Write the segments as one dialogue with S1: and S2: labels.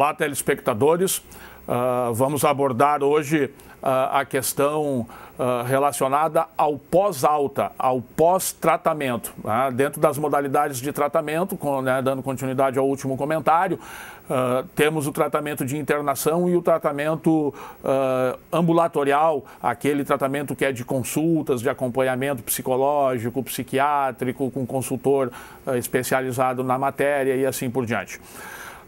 S1: Olá, telespectadores. Uh, vamos abordar hoje uh, a questão uh, relacionada ao pós-alta, ao pós-tratamento. Né? Dentro das modalidades de tratamento, com, né, dando continuidade ao último comentário, temos o tratamento de internação e o tratamento ambulatorial, aquele tratamento que é de consultas, de acompanhamento psicológico, psiquiátrico, com consultor especializado na matéria e assim por diante.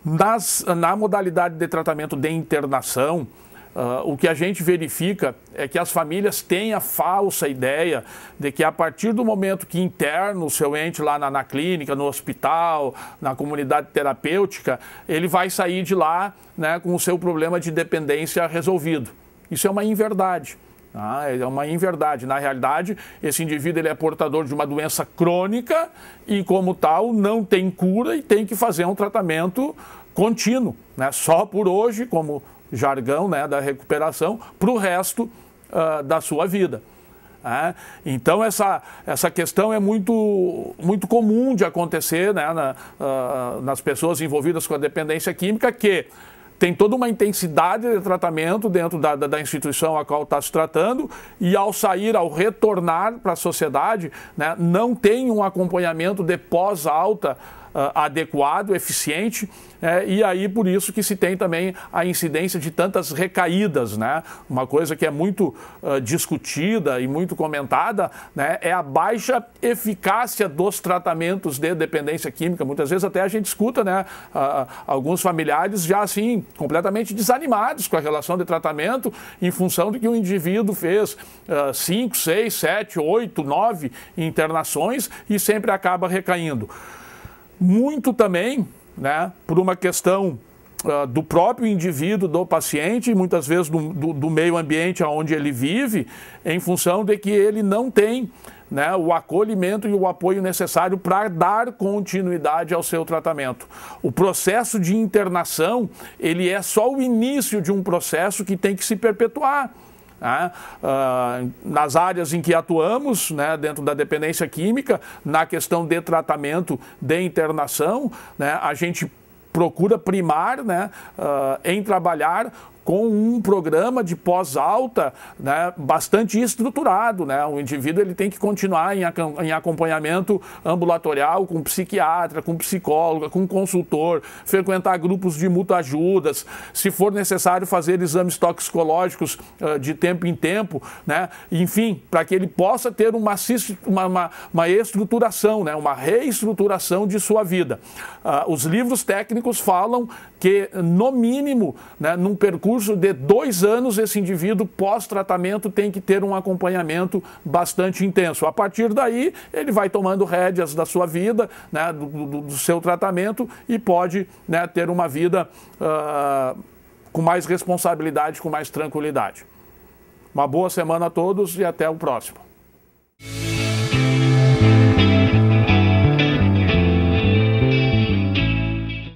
S1: Nas, na modalidade de tratamento de internação, Uh, o que a gente verifica é que as famílias têm a falsa ideia de que a partir do momento que interna o seu ente lá na, na clínica, no hospital, na comunidade terapêutica, ele vai sair de lá né, com o seu problema de dependência resolvido. Isso é uma inverdade. Ah, é uma inverdade. Na realidade, esse indivíduo ele é portador de uma doença crônica e, como tal, não tem cura e tem que fazer um tratamento contínuo, né? só por hoje, como jargão né, da recuperação, para o resto uh, da sua vida. É, então essa, essa questão é muito, muito comum de acontecer né, na, uh, nas pessoas envolvidas com a dependência química, que tem toda uma intensidade de tratamento dentro da, da, da instituição a qual está se tratando e ao sair, ao retornar para a sociedade, né, não tem um acompanhamento de pós-alta ah, adequado, eficiente, né? e aí por isso que se tem também a incidência de tantas recaídas. Né? Uma coisa que é muito uh, discutida e muito comentada né? é a baixa eficácia dos tratamentos de dependência química. Muitas vezes até a gente escuta né? Uh, alguns familiares já assim, completamente desanimados com a relação de tratamento em função do que o indivíduo fez 5, 6, 7, 8, 9 internações e sempre acaba recaindo muito também né, por uma questão uh, do próprio indivíduo, do paciente, muitas vezes do, do, do, meio ambiente onde ele vive, em função de que ele não tem né, o acolhimento e o apoio necessário para dar continuidade ao seu tratamento. O processo de internação, ele é só o início de um processo que tem que se perpetuar né? Ah, nas áreas em que atuamos, né, dentro da dependência química, na questão de tratamento, de internação, né, a gente procura primar né, uh, em trabalhar com um programa de pós-alta né, bastante estruturado. Né? O indivíduo ele tem que continuar em, em acompanhamento ambulatorial com psiquiatra, com psicóloga, com consultor, frequentar grupos de mutuajudas, se for necessário fazer exames toxicológicos uh, de tempo em tempo, né? enfim, para que ele possa ter uma, uma, uma estruturação, né? uma reestruturação de sua vida. Uh, os livros técnicos falam que, no mínimo, né, num percurso curso de dois anos, esse indivíduo pós-tratamento tem que ter um acompanhamento bastante intenso. A partir daí, ele vai tomando rédeas da sua vida, né, do, do, do seu tratamento e pode né, ter uma vida uh, com mais responsabilidade, com mais tranquilidade. Uma boa semana a todos e até o próximo.